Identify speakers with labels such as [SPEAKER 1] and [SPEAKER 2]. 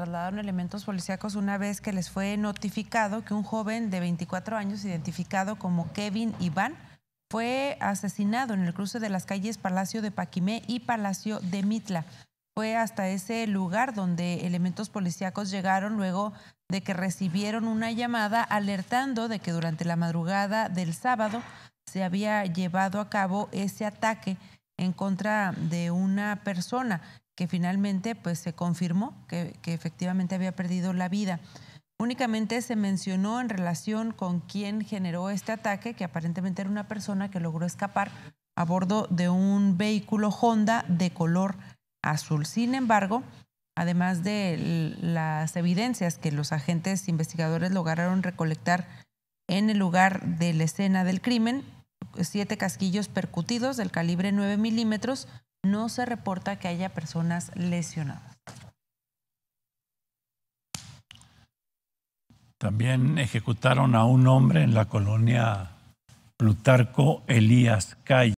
[SPEAKER 1] trasladaron elementos policíacos una vez que les fue notificado que un joven de 24 años, identificado como Kevin Iván, fue asesinado en el cruce de las calles Palacio de Paquimé y Palacio de Mitla. Fue hasta ese lugar donde elementos policíacos llegaron luego de que recibieron una llamada alertando de que durante la madrugada del sábado se había llevado a cabo ese ataque en contra de una persona que finalmente pues, se confirmó que, que efectivamente había perdido la vida. Únicamente se mencionó en relación con quién generó este ataque, que aparentemente era una persona que logró escapar a bordo de un vehículo Honda de color azul. Sin embargo, además de las evidencias que los agentes investigadores lograron recolectar en el lugar de la escena del crimen, siete casquillos percutidos del calibre 9 milímetros, no se reporta que haya personas lesionadas.
[SPEAKER 2] También ejecutaron a un hombre en la colonia Plutarco Elías Calle.